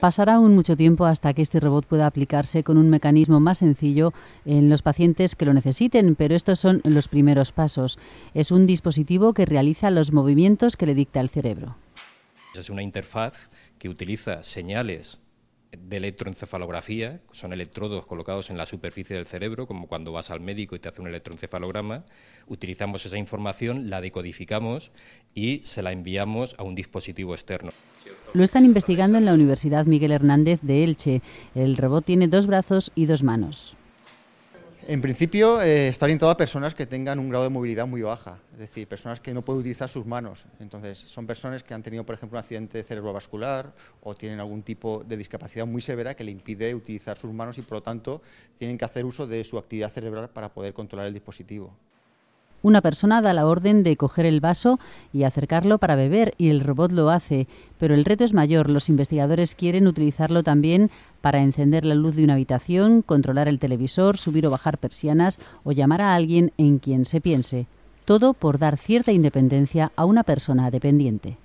Pasará aún mucho tiempo hasta que este robot pueda aplicarse con un mecanismo más sencillo en los pacientes que lo necesiten, pero estos son los primeros pasos. Es un dispositivo que realiza los movimientos que le dicta el cerebro. Es una interfaz que utiliza señales de electroencefalografía, son electrodos colocados en la superficie del cerebro, como cuando vas al médico y te hace un electroencefalograma, utilizamos esa información, la decodificamos y se la enviamos a un dispositivo externo. Lo están investigando en la Universidad Miguel Hernández de Elche. El robot tiene dos brazos y dos manos. En principio eh, está orientado a personas que tengan un grado de movilidad muy baja, es decir, personas que no pueden utilizar sus manos. Entonces, son personas que han tenido, por ejemplo, un accidente cerebrovascular o tienen algún tipo de discapacidad muy severa que le impide utilizar sus manos y, por lo tanto, tienen que hacer uso de su actividad cerebral para poder controlar el dispositivo. Una persona da la orden de coger el vaso y acercarlo para beber y el robot lo hace, pero el reto es mayor. Los investigadores quieren utilizarlo también para encender la luz de una habitación, controlar el televisor, subir o bajar persianas o llamar a alguien en quien se piense. Todo por dar cierta independencia a una persona dependiente.